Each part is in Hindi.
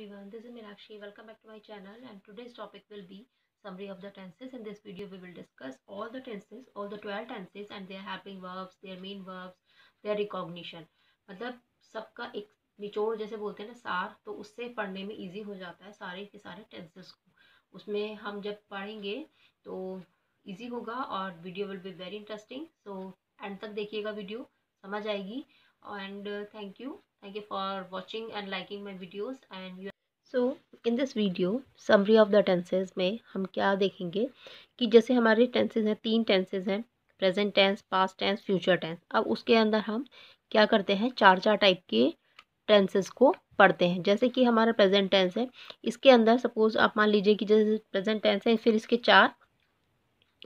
everyone this is Meenakshi welcome back to my channel and today's topic will be summary of the tenses in this video we will discuss all the tenses all the 12 tenses and their helping verbs their main verbs their recognition मतलब सबका ek nichod jaise bolte hai na sar to usse padhne mein easy ho jata hai sare ke sare tenses ko usme hum jab padhenge to easy hoga aur video will be very interesting so end tak dekhiyega video samajh aayegi and thank you thank you for watching and liking my videos and you so in this video summary of the tenses में हम क्या देखेंगे कि जैसे हमारे टेंसेज हैं तीन टेंसेज हैं present tense past tense future tense अब उसके अंदर हम क्या करते हैं चार चार टाइप के टेंसेज को पढ़ते हैं जैसे कि हमारा प्रेजेंट टेंस है इसके अंदर सपोज आप मान लीजिए कि जैसे प्रेजेंट टेंस है फिर इसके चार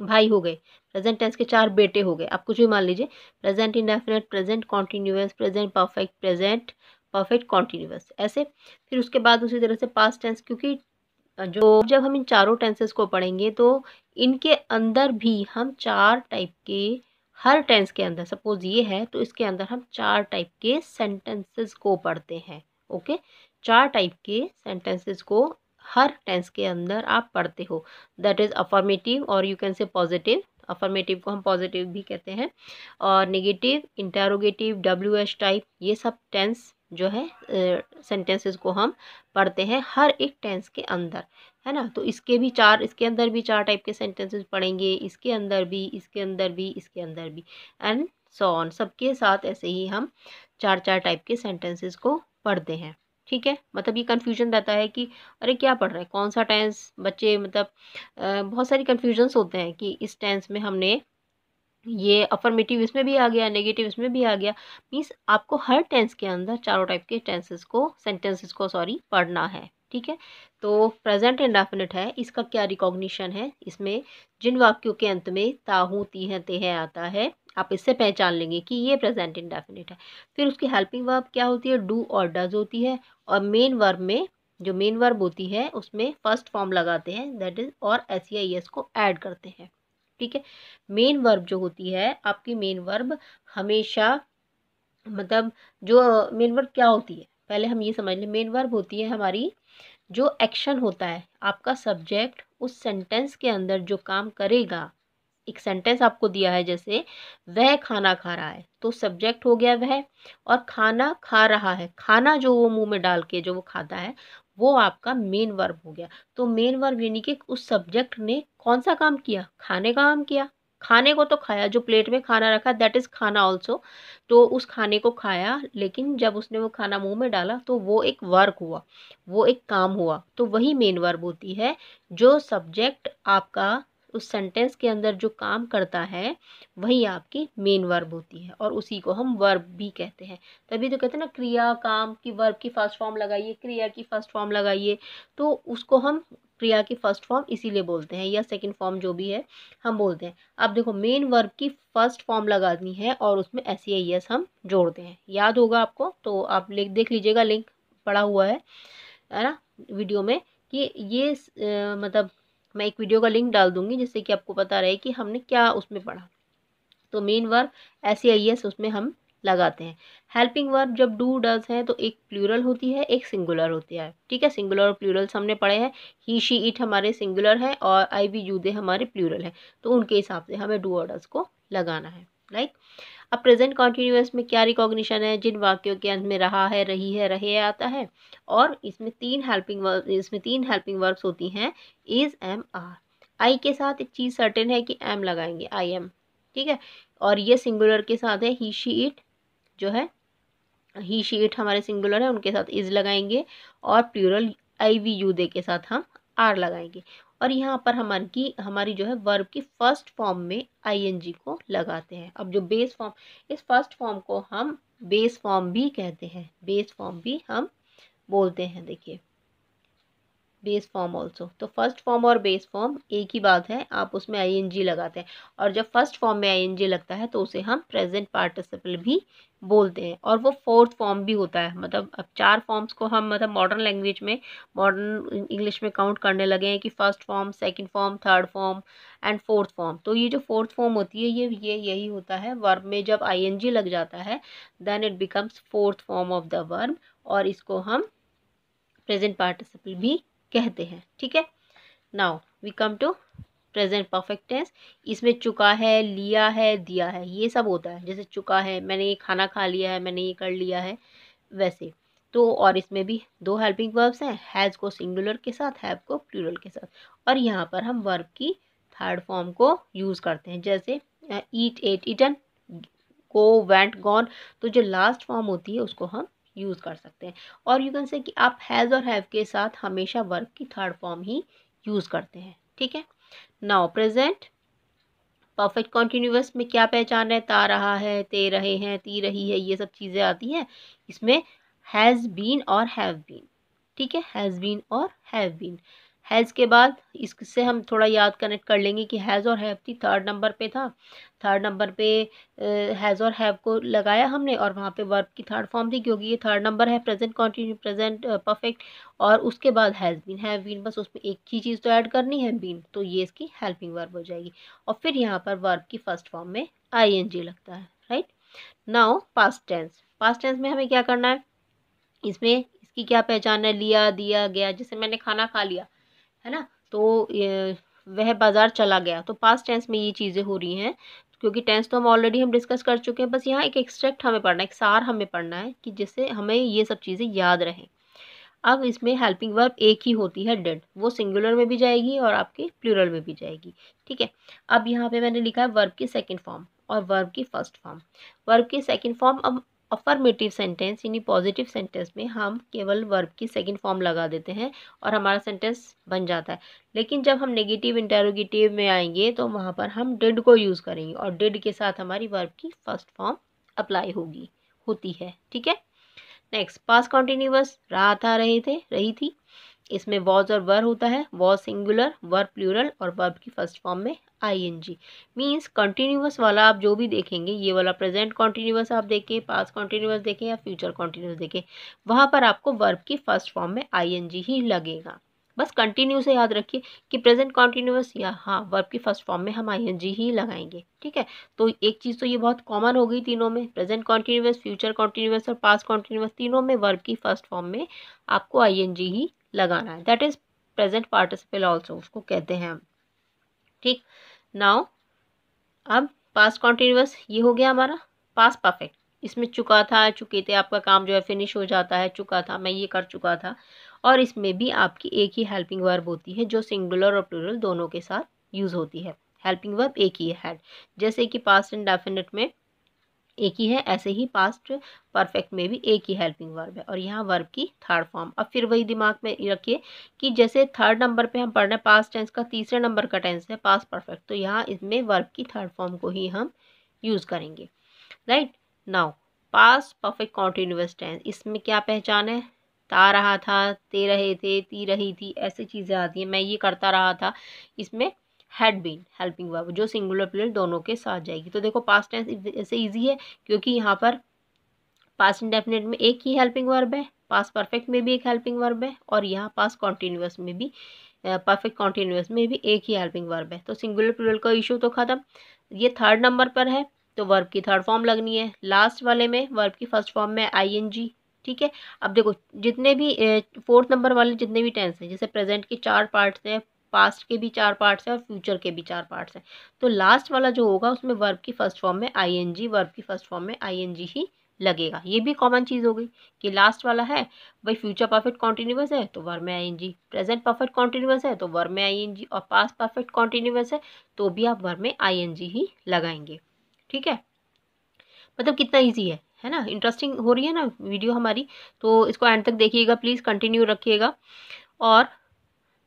भाई हो गए प्रेजेंट टेंस के चार बेटे हो गए आप कुछ भी मान लीजिए present indefinite present continuous present perfect present perfect continuous ऐसे फिर उसके बाद उसी तरह से पास टेंस क्योंकि जो जब हम इन चारों टेंसेस को पढ़ेंगे तो इनके अंदर भी हम चार टाइप के हर टेंस के अंदर सपोज ये है तो इसके अंदर हम चार टाइप के सेंटेंसेस को पढ़ते हैं ओके चार टाइप के सेंटेंसेस को हर टेंस के अंदर आप पढ़ते हो दैट इज़ अफॉर्मेटिव और you can say positive affirmative को हम पॉजिटिव भी कहते हैं और negative interrogative W H type ये सब टेंस जो है सेंटेंसेस को हम पढ़ते हैं हर एक टेंस के अंदर है ना तो इसके भी चार इसके अंदर भी चार टाइप के सेंटेंसेस पढ़ेंगे इसके अंदर भी इसके अंदर भी इसके अंदर भी एंड सो ऑन सबके साथ ऐसे ही हम चार चार टाइप के सेंटेंसेस को पढ़ते हैं ठीक है मतलब ये कन्फ्यूजन रहता है कि अरे क्या पढ़ रहे हैं कौन सा टेंस बच्चे मतलब बहुत सारी कन्फ्यूजन्स होते हैं कि इस टेंस में हमने ये अफर्मेटिव इसमें भी आ गया नेगेटिव इसमें भी आ गया मीन्स आपको हर टेंस के अंदर चारों टाइप के टेंसेस को सेंटेंसेस को सॉरी पढ़ना है ठीक है तो प्रेजेंट इंडेफिनिट है इसका क्या रिकॉग्निशन है इसमें जिन वाक्यों के अंत में ताहू ती हैं ते हैं आता है आप इससे पहचान लेंगे कि ये प्रेजेंट इंडेफिनिट है फिर उसकी हेल्पिंग वर्ब क्या होती है डू और डज होती है और मेन वर्ब में जो मेन वर्ब होती है उसमें फर्स्ट फॉर्म लगाते हैं दैट इज और एस सी आई एस को ऐड करते हैं ठीक है मेन वर्ब जो होती है आपकी मेन वर्ब हमेशा मतलब जो मेन वर्ब क्या होती है पहले हम ये समझ लें मेन वर्ब होती है हमारी जो एक्शन होता है आपका सब्जेक्ट उस सेंटेंस के अंदर जो काम करेगा एक सेंटेंस आपको दिया है जैसे वह खाना खा रहा है तो सब्जेक्ट हो गया वह और खाना खा रहा है खाना जो वो मुंह में डाल के जो वो खाता है वो आपका मेन वर्ब हो गया तो मेन वर्ब यानी कि उस सब्जेक्ट ने कौन सा काम किया खाने का काम किया खाने को तो खाया जो प्लेट में खाना रखा दैट इज़ खाना ऑल्सो तो उस खाने को खाया लेकिन जब उसने वो खाना मुंह में डाला तो वो एक वर्क हुआ वो एक काम हुआ तो वही मेन वर्ब होती है जो सब्जेक्ट आपका उस सेंटेंस के अंदर जो काम करता है वही आपकी मेन वर्ब होती है और उसी को हम वर्ब भी कहते हैं तभी तो कहते हैं ना क्रिया काम की वर्ब की फर्स्ट फॉर्म लगाइए क्रिया की फर्स्ट फॉर्म लगाइए तो उसको हम क्रिया की फर्स्ट फॉर्म इसीलिए बोलते हैं या सेकंड फॉर्म जो भी है हम बोलते हैं अब देखो मेन वर्ब की फर्स्ट फॉर्म लगानी है और उसमें एस ई एस हम जोड़ते हैं याद होगा आपको तो आप लिख देख लीजिएगा लिंक पड़ा हुआ है है ना वीडियो में कि ये आ, मतलब मैं एक वीडियो का लिंक डाल दूंगी जिससे कि आपको पता रहे कि हमने क्या उसमें पढ़ा तो मेन वर्ब ऐसे आई एस उसमें हम लगाते हैं हेल्पिंग वर्ब जब डू डज हैं तो एक प्लूरल होती है एक सिंगुलर होती है ठीक है सिंगुलर और प्लूरल्स हमने पढ़े हैं ही शी इट हमारे सिंगुलर है और आई वी दे हमारे प्लूरल है तो उनके हिसाब से हमें डू और डज को लगाना है राइट अब प्रेजेंट कॉन्टीन्यूस में क्या रिकॉग्निशन है जिन वाक्यों के अंत में रहा है रही है रहे आता है और इसमें तीन हेल्पिंग वर्ब इसमें तीन हेल्पिंग वर्ब्स होती हैं इज़ एम आर आई के साथ एक चीज़ सर्टेन है कि एम लगाएंगे आई एम ठीक है और ये सिंगुलर के साथ है ही शी इट जो है ही शी इट हमारे सिंगुलर है उनके साथ इज़ लगाएंगे और plural I we you they के साथ हम आर लगाएंगे और यहाँ पर हमारी की हमारी जो है वर्ब की फर्स्ट फॉर्म में आईएनजी को लगाते हैं अब जो बेस फॉर्म इस फर्स्ट फॉर्म को हम बेस फॉर्म भी कहते हैं बेस फॉर्म भी हम बोलते हैं देखिए बेस फॉर्म ऑल्सो तो फर्स्ट फॉर्म और बेस फॉर्म एक ही बात है आप उसमें आईएनजी लगाते हैं और जब फर्स्ट फॉर्म में आईएनजी लगता है तो उसे हम प्रेजेंट पार्टिसिपल भी बोलते हैं और वो फोर्थ फॉर्म भी होता है मतलब अब चार फॉर्म्स को हम मतलब मॉडर्न लैंग्वेज में मॉडर्न इंग्लिश में काउंट करने लगे हैं कि first form second form third form and fourth form तो ये जो फोर्थ फॉर्म होती है ये ये यही होता है वर्ब में जब जी लग जाता है then it becomes fourth form of the verb और इसको हम प्रेजेंट पार्टिसिपल भी कहते हैं ठीक है now we come to present perfect tense इसमें चुका है लिया है दिया है ये सब होता है जैसे चुका है मैंने ये खाना खा लिया है मैंने ये कर लिया है वैसे तो और इसमें भी दो हेल्पिंग वर्ब्स हैं हैज़ को सिंगुलर के साथ हैव को प्लूरल के साथ और यहाँ पर हम वर्ब की थर्ड फॉर्म को यूज़ करते हैं जैसे ईट एट इटन को वेंट गॉन तो जो लास्ट फॉर्म होती है उसको हम यूज़ कर सकते हैं और यू कैन से कि आप हैज़ और हैव के साथ हमेशा वर्क की थर्ड फॉर्म ही यूज़ करते हैं ठीक है नाउ प्रेजेंट परफेक्ट कॉन्टीन्यूस में क्या पहचान है ता रहा है ते रहे हैं ती रही है ये सब चीज़ें आती हैं इसमें हैज़ बीन और हैव बीन ठीक है हैज़ बीन और हैव बीन हैज़ के बाद इससे हम थोड़ा याद कनेक्ट कर लेंगे कि हैज़ और हैव थी थर्ड नंबर पे था थर्ड नंबर पे हैज़ और हैव को लगाया हमने और वहाँ पे वर्ब की थर्ड फॉर्म थी क्योंकि ये थर्ड नंबर है प्रेजेंट कॉन्टिन्यू प्रेजेंट परफेक्ट और उसके बाद हैज़ बीन हैव बीन बस उसमें एक ही चीज़ तो ऐड करनी है बीन तो ये इसकी हेल्पिंग वर्ब हो जाएगी और फिर यहाँ पर वर्ब की फर्स्ट फॉर्म में आई एन जी लगता है right now past tense past tense में हमें क्या करना है इसमें इसकी क्या पहचान है लिया दिया गया जैसे मैंने खाना खा लिया है ना तो वह बाज़ार चला गया तो पास टेंस में ये चीज़ें हो रही हैं क्योंकि टेंस तो हम ऑलरेडी हम डिस्कस कर चुके हैं बस यहाँ एक एक्सट्रैक्ट हमें पढ़ना है एक सार हमें पढ़ना है कि जिससे हमें ये सब चीज़ें याद रहें अब इसमें हेल्पिंग वर्ब एक ही होती है डेड वो सिंगुलर में भी जाएगी और आपके प्लूरल में भी जाएगी ठीक है अब यहाँ पे मैंने लिखा है वर्ब की सेकंड फॉर्म और वर्ब की फर्स्ट फॉर्म वर्ब की सेकंड फॉर्म अब अफर्मेटिव सेंटेंस यानी पॉजिटिव सेंटेंस में हम केवल वर्ब की सेकंड फॉर्म लगा देते हैं और हमारा सेंटेंस बन जाता है लेकिन जब हम नेगेटिव इंटेरोगेटिव में आएंगे तो वहाँ पर हम डिड को यूज़ करेंगे और डिड के साथ हमारी वर्ब की फर्स्ट फॉर्म अप्लाई होगी होती है ठीक है नेक्स्ट पास कॉन्टिन्यूस रात आ रहे थे रही थी इसमें वॉज और वर होता है वॉज सिंगुलर वर प्लूरल और वर्ब की फर्स्ट फॉर्म में I N G means continuous वाला आप जो भी देखेंगे ये वाला प्रेजेंट कॉन्टिन्यूस आप देखें पास कॉन्टीन्यूस देखें या फ्यूचर कॉन्टिन्यूस देखें वहाँ पर आपको वर्ब की फर्स्ट फॉर्म में आई एन जी ही लगेगा बस कंटिन्यू से याद रखिए कि प्रेजेंट कॉन्टिन्यूस या हाँ वर्ब की फर्स्ट फॉर्म में हम आई ही लगाएंगे ठीक है तो एक चीज़ तो ये बहुत कॉमन हो गई तीनों में प्रेजेंट कॉन्टिन्यूस फ्यूचर कॉन्टिन्यूस और पास कॉन्टिन्यूस तीनों में वर्ब की फर्स्ट फॉर्म में आपको आई ही लगाना है that is present participle also उसको कहते हैं हम ठीक नाउ अब पास कॉन्टीन्यूस ये हो गया हमारा पास परफेक्ट इसमें चुका था चुके थे आपका काम जो है फिनिश हो जाता है चुका था मैं ये कर चुका था और इसमें भी आपकी एक ही हेल्पिंग वर्ब होती है जो सिंगुलर और प्लूरल दोनों के साथ यूज़ होती है हेल्पिंग वर्ब एक ही है हैड जैसे कि पास्ट इंड डेफिनेट में एक ही है ऐसे ही पास्ट परफेक्ट में भी एक ही हेल्पिंग वर्ब है और यहाँ वर्ब की थर्ड फॉर्म अब फिर वही दिमाग में रखिए कि जैसे थर्ड नंबर पे हम पढ़ रहे हैं पास्ट टेंस का तीसरे नंबर का टेंस है पास्ट परफेक्ट तो यहाँ इसमें वर्ब की थर्ड फॉर्म को ही हम यूज़ करेंगे right now past perfect continuous tense इसमें क्या पहचान है ता रहा था ते रहे थे ती रही थी ऐसी चीज़ें आती हैं मैं ये करता रहा था इसमें हैड बीन हेल्पिंग वर्ब जो सिंगुलर प्लेयर दोनों के साथ जाएगी तो देखो पास्ट टेंस ऐसे ईजी है क्योंकि यहाँ पर पास्ट इंडेफिनेट में एक ही हेल्पिंग वर्ब है पास्ट परफेक्ट में भी एक हेल्पिंग वर्ब है और यहाँ पास्ट कॉन्टीन्यूस में भी परफेक्ट कॉन्टीन्यूस में भी एक ही हेल्पिंग वर्ब है तो सिंगुलर प्लेयर का इशू तो ख़त्म ये थर्ड नंबर पर है तो वर्ब की थर्ड फॉर्म लगनी है लास्ट वाले में वर्ब की फर्स्ट फॉर्म में आई ठीक है अब देखो जितने भी फोर्थ नंबर वाले जितने भी टेंस हैं जैसे प्रेजेंट के चार पार्ट्स हैं पास्ट के भी चार पार्ट्स हैं और फ्यूचर के भी चार पार्ट्स हैं तो लास्ट वाला जो होगा उसमें वर्ब की फर्स्ट फॉर्म में आईएनजी वर्ब की फर्स्ट फॉर्म में आईएनजी ही लगेगा ये भी कॉमन चीज़ हो गई कि लास्ट वाला है भाई फ्यूचर परफेक्ट कॉन्टिन्यूस है तो वर में आईएनजी प्रेजेंट परफेक्ट कॉन्टिन्यूस है तो वर्ब में आईएनजी तो और पास्ट परफेक्ट कॉन्टिन्यूस है तो भी आप वर्ब में आईएनजी ही लगाएंगे ठीक है मतलब कितना ईजी है है ना इंटरेस्टिंग हो रही है ना वीडियो हमारी तो इसको एंड तक देखिएगा प्लीज़ कंटिन्यू रखिएगा और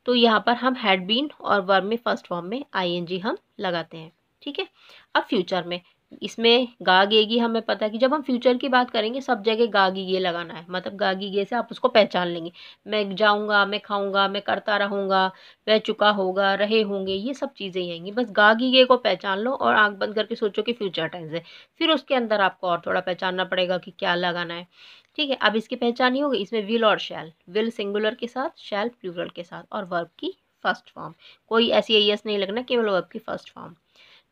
तो यहाँ पर हम हैड बीन और वर्ब में फर्स्ट फॉर्म में आईएनजी हम लगाते हैं ठीक है अब फ्यूचर में इसमें गा गेगी हमें पता है कि जब हम फ्यूचर की बात करेंगे सब जगह गागी गे लगाना है मतलब गागी गे से आप उसको पहचान लेंगे मैं जाऊंगा मैं खाऊंगा मैं करता रहूंगा वह चुका होगा रहे होंगे ये सब चीज़ें ही आएंगी बस गागी गे को पहचान लो और आंख बंद करके सोचो कि फ्यूचर टेंस है फिर उसके अंदर आपको और थोड़ा पहचानना पड़ेगा कि क्या लगाना है ठीक है अब इसकी पहचान ही होगी इसमें विल और शैल विल सिंगुलर के साथ शैल प्लूरल के साथ और वर्ब की फर्स्ट फॉर्म कोई ऐसी एस नहीं लगना केवल वर्ब की first form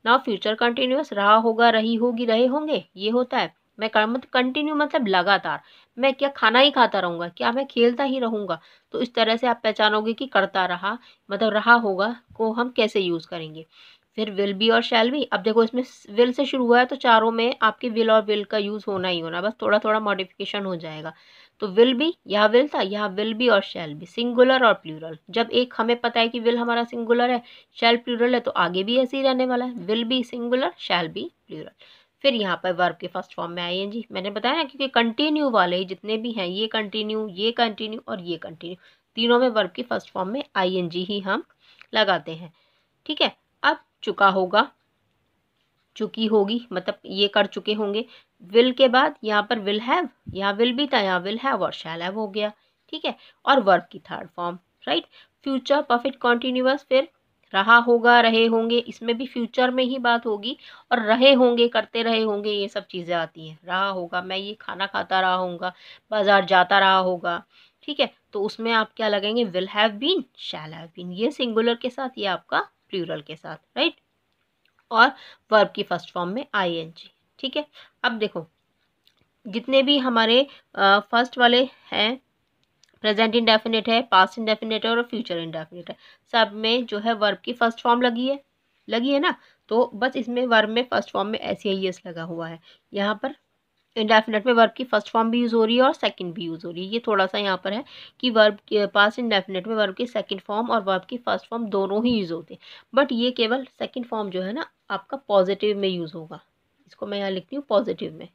now future continuous रहा होगा रही होगी रहे होंगे ये होता है मैं कर मतलब कंटिन्यू मतलब लगातार मैं क्या खाना ही खाता रहूँगा क्या मैं खेलता ही रहूँगा तो इस तरह से आप पहचानोगे कि करता रहा मतलब रहा होगा को हम कैसे यूज़ करेंगे फिर विल बी और शैल बी अब देखो इसमें विल से शुरू हुआ है तो चारों में आपके विल और विल का यूज़ होना ही होना बस थोड़ा थोड़ा मॉडिफिकेशन हो जाएगा तो विल बी यहाँ विल था यहाँ विल बी और शैल बी सिंगुलर और प्लूरल जब एक हमें पता है कि विल हमारा सिंगुलर है शैल प्लूरल है तो आगे भी ऐसे ही रहने वाला है will be singular shall be plural फिर यहाँ पर वर्ब के फर्स्ट फॉर्म में आई एन जी मैंने बताया ना क्योंकि कंटिन्यू वाले ही जितने भी हैं ये कंटिन्यू ये कंटिन्यू और ये कंटिन्यू तीनों में वर्ब की फर्स्ट फॉर्म में आई एन जी ही हम लगाते हैं ठीक है चुका होगा चुकी होगी मतलब ये कर चुके होंगे विल के बाद यहाँ पर विल हैव यहाँ विल भी था यहाँ विल हैव और शैल हैव हो गया ठीक है और वर्ब की third form right future perfect continuous फिर रहा होगा रहे होंगे इसमें भी फ्यूचर में ही बात होगी और रहे होंगे करते रहे होंगे ये सब चीज़ें आती हैं रहा होगा मैं ये खाना खाता रहा होगा बाज़ार जाता रहा होगा ठीक है तो उसमें आप क्या लगेंगे will have been shall have been ये सिंगुलर के साथ ये आपका प्लूरल के साथ राइट और वर्ब की फर्स्ट फॉर्म में आई ठीक है अब देखो जितने भी हमारे फर्स्ट वाले हैं प्रेजेंट इंडेफिनेट है पास्ट इंडेफिनेट है और फ्यूचर इंडेफिनेट है सब में जो है वर्ब की फर्स्ट फॉर्म लगी है लगी है ना तो बस इसमें वर्ब में फर्स्ट फॉर्म में एस आई एस लगा हुआ है यहाँ पर इंडेफिनेट में वर्ब की फर्स्ट फॉर्म भी यूज़ हो रही है और सेकंड भी यूज़ हो रही है ये थोड़ा सा यहाँ पर है कि वर्ब के पास इंडेफिनेट में वर्ब की सेकंड फॉर्म और वर्ब की फर्स्ट फॉर्म दोनों ही यूज़ होते हैं बट ये केवल सेकंड फॉर्म जो है ना आपका पॉजिटिव में यूज़ होगा इसको मैं यहाँ लिखती हूँ पॉजिटिव में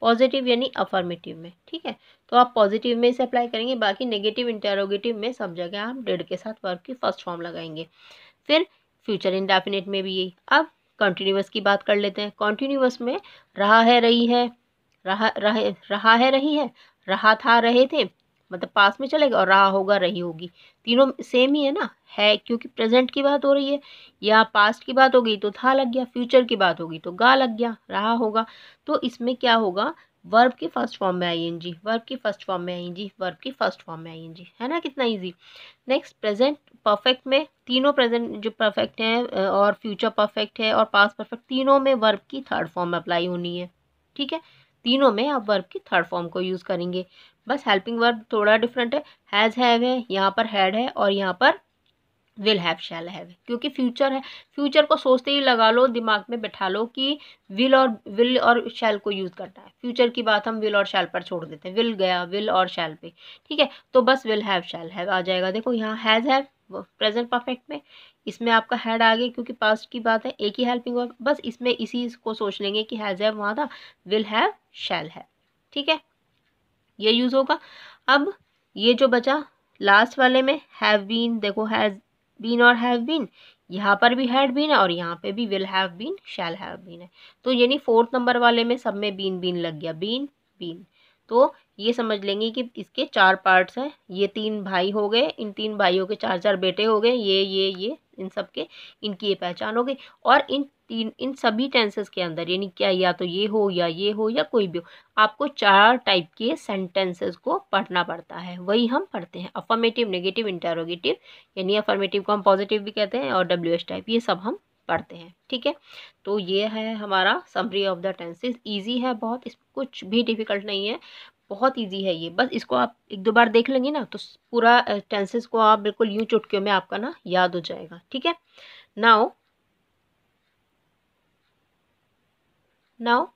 पॉजिटिव यानी अफर्मेटिव में ठीक है तो आप पॉजिटिव में इसे अप्लाई करेंगे बाकी नेगेटिव इंटेरोगेटिव में सब जगह आप डेड के साथ वर्ब की फर्स्ट फॉर्म लगाएंगे फिर फ्यूचर इंडेफिनेट में भी यही अब कंटिन्यूस की बात कर लेते हैं कॉन्टीन्यूस में रहा है रही है रहा रहे रहा है रही है रहा था रहे थे मतलब पास में चलेगा और रहा होगा रही होगी तीनों सेम ही है ना है क्योंकि प्रेजेंट की बात हो रही है या पास्ट की बात हो गई तो था लग गया फ्यूचर की बात होगी तो गा लग गया रहा होगा तो इसमें क्या होगा वर्ब की फर्स्ट फॉर्म में आई एन जी वर्ब की फर्स्ट फॉर्म में आई एन जी वर्ब की फर्स्ट फॉर्म में आई एन जी है ना कितना ईजी नेक्स्ट प्रेजेंट परफेक्ट में तीनों प्रेजेंट जो परफेक्ट हैं और फ्यूचर परफेक्ट है और पास परफेक्ट तीनों में वर्ब की थर्ड फॉर्म अप्लाई होनी है ठीक है तीनों में आप वर्ब की थर्ड फॉर्म को यूज़ करेंगे बस हेल्पिंग वर्ब थोड़ा डिफरेंट है हैज़ हैव है यहाँ पर हैड है और यहाँ पर विल हैव शैल हैव क्योंकि फ्यूचर है फ्यूचर को सोचते ही लगा लो दिमाग में बैठा लो कि विल और विल और शैल को यूज़ करना है फ्यूचर की बात हम विल और शैल पर छोड़ देते हैं विल गया विल और शैल पे ठीक है तो बस विल हैव शैल हैव आ जाएगा देखो यहाँ हैज़ हैव प्रेजेंट परफेक्ट में इसमें आपका हैड आ गया क्योंकि पास्ट की बात है एक ही हेल्पिंग वर्ब बस इसमें इसी को सोच लेंगे कि हैज़ हैव वहाँ था विल हैव शैल हैव ठीक है ये यूज़ होगा अब ये जो बचा लास्ट वाले में हैव बीन देखो हैज़ बीन और हैव बीन यहाँ पर भी हैड बीन है और यहाँ पे भी will have been shall have been है तो यानी फोर्थ नंबर वाले में सब में बीन बीन लग गया बीन बीन तो ये समझ लेंगे कि इसके चार पार्ट्स हैं ये तीन भाई हो गए इन तीन भाइयों के चार चार बेटे हो गए ये ये ये इन सब के इनकी ये पहचान हो गई और इन तीन इन सभी टेंसेस के अंदर यानी क्या या तो ये हो या ये हो या कोई भी हो आपको चार टाइप के सेंटेंसेस को पढ़ना पड़ता है वही हम पढ़ते हैं अफर्मेटिव नेगेटिव इंटेरोगेटिव यानी अफर्मेटिव को हम पॉजिटिव भी कहते हैं और डब्ल्यू एस टाइप ये सब हम पढ़ते हैं ठीक है तो ये है हमारा summary of the tenses easy है बहुत इसमें कुछ भी डिफ़िकल्ट नहीं है बहुत इजी है ये बस इसको आप एक दो बार देख लेंगे ना तो पूरा टेंसेस को आप बिल्कुल यूं चुटकियों में आपका ना याद हो जाएगा ठीक है नाउ नाउ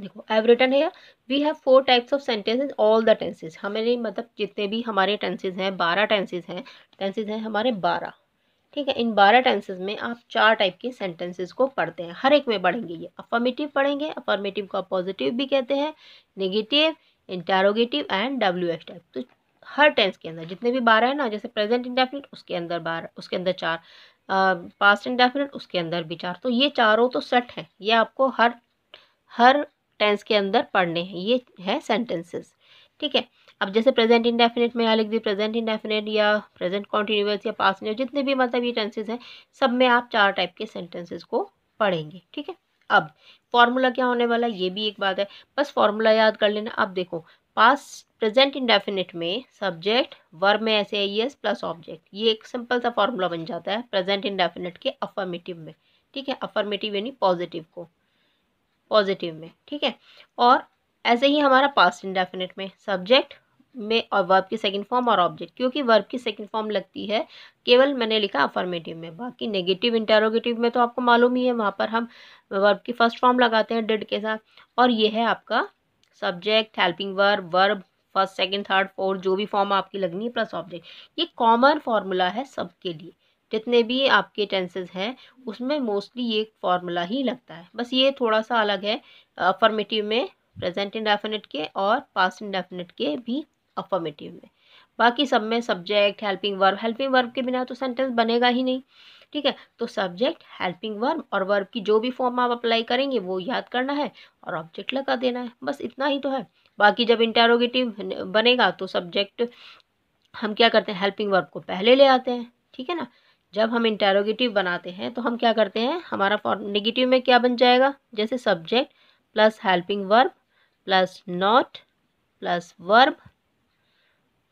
देखो आई हैव रिटर्न है we have four types of sentences all the tenses हमारे मतलब जितने भी हमारे टेंसेज हैं बारह टेंसेज हैं टेंसेज हैं हमारे बारह ठीक है इन बारह टेंसेज में आप चार टाइप के सेंटेंसेस को पढ़ते हैं हर एक में पढ़ेंगे ये अफर्मेटिव पढ़ेंगे अफर्मेटिव को आप पॉजिटिव भी कहते हैं negative interrogative and W H type तो हर टेंस के अंदर जितने भी बारह है ना जैसे प्रेजेंट इंडेफिनिट उसके अंदर बारह उसके अंदर चार पास्ट इंडेफिनिट उसके अंदर भी चार तो ये चारों तो सेट हैं ये आपको हर हर टेंस के अंदर पढ़ने हैं ये है सेंटेंसेस ठीक है अब जैसे प्रेजेंट इंडेफिनिट में यहाँ लिख दी प्रेजेंट इंडेफिनिट या प्रेजेंट कॉन्टीन्यूस या पास जितने भी मतलब ये टेंसेज हैं सब में आप चार टाइप के सेंटेंसेज को पढ़ेंगे ठीक है अब फॉर्मूला क्या होने वाला है ये भी एक बात है बस फॉर्मूला याद कर लेना अब देखो पास प्रेजेंट इंडेफिनिट में सब्जेक्ट वर्ब में ऐसे आई एस प्लस ऑब्जेक्ट ये एक सिंपल सा फॉर्मूला बन जाता है प्रेजेंट इंडेफिनिट के अफर्मेटिव में ठीक है अफर्मेटिव यानी पॉजिटिव को पॉजिटिव में ठीक है और ऐसे ही हमारा पास्ट इंडेफिनिट में सब्जेक्ट में और वर्ब की सेकंड फॉर्म और ऑब्जेक्ट क्योंकि वर्ब की सेकंड फॉर्म लगती है केवल मैंने लिखा अफर्मेटिव में बाकी नेगेटिव इंटेरोगेटिव में तो आपको मालूम ही है वहाँ पर हम वर्ब की फर्स्ट फॉर्म लगाते हैं डिड के साथ और ये है आपका subject helping verb verb first second third fourth जो भी फॉर्म आपकी लगनी है प्लस ऑब्जेक्ट ये कॉमन फार्मूला है सबके लिए जितने भी आपके टेंसेज हैं उसमें मोस्टली ये फार्मूला ही लगता है बस ये थोड़ा सा अलग है अफर्मेटिव में प्रेजेंट इंडेफिनेट के और पास्ट इंडेफिनेट के भी अफॉर्मेटिव में बाकी सब में subject helping verb helping verb के बिना तो सेंटेंस बनेगा ही नहीं ठीक है तो सब्जेक्ट हेल्पिंग वर्ब और वर्ब की जो भी फॉर्म आप अप्लाई करेंगे वो याद करना है और ऑब्जेक्ट लगा देना है बस इतना ही तो है बाकी जब इंटेरोगेटिव बनेगा तो सब्जेक्ट हम क्या करते हैं हेल्पिंग वर्ब को पहले ले आते हैं ठीक है ना जब हम इंटेरोगेटिव बनाते हैं तो हम क्या करते हैं हमारा फॉर्म नेगेटिव में क्या बन जाएगा जैसे subject plus helping verb plus not plus verb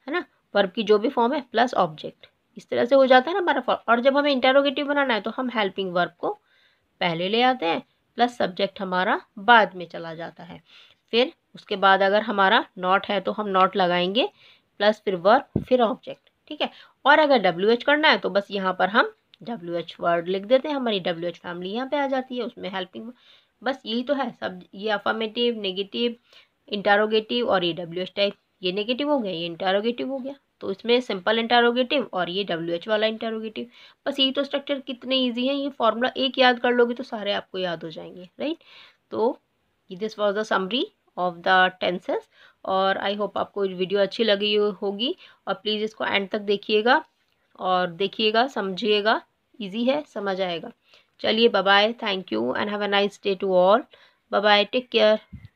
है ना वर्ब की जो भी फॉर्म है प्लस ऑब्जेक्ट इस तरह से हो जाता है ना हमारा फॉर्म और जब हमें इंटेरोगेटिव बनाना है तो हम हेल्पिंग वर्ब को पहले ले आते हैं प्लस सब्जेक्ट हमारा बाद में चला जाता है फिर उसके बाद अगर हमारा नॉट है तो हम नॉट लगाएंगे प्लस फिर वर्ब फिर ऑब्जेक्ट ठीक है और अगर डब्ल्यू एच करना है तो बस यहाँ पर हम डब्ल्यू एच वर्ड लिख देते हैं हमारी डब्ल्यू एच फैमिली यहाँ पे आ जाती है उसमें हेल्पिंग बस यही तो है सब ये अफर्मेटिव नेगेटिव इंटारोगेटिव और ये डब्ल्यू एच टाइप ये नेगेटिव हो गया ये इंटारोगेटिव हो गया तो इसमें सिंपल इंटारोगेटिव और ये डब्ल्यू एच वाला इंटारोगेटिव बस तो ये तो स्ट्रक्चर कितने ईजी है ये फॉर्मूला एक याद कर लोगे तो सारे आपको याद हो जाएंगे राइट तो this was the summary of the tenses और आई होप आपको वीडियो अच्छी लगी होगी और प्लीज़ इसको एंड तक देखिएगा और देखिएगा समझिएगा ईजी है समझ आएगा चलिए bye thank you and have a nice day to all bye take care